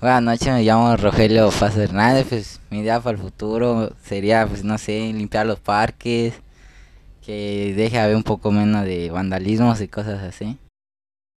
Buenas noches, me llamo Rogelio Paz Hernández, pues mi idea para el futuro sería, pues no sé, limpiar los parques, que deje haber un poco menos de vandalismos y cosas así.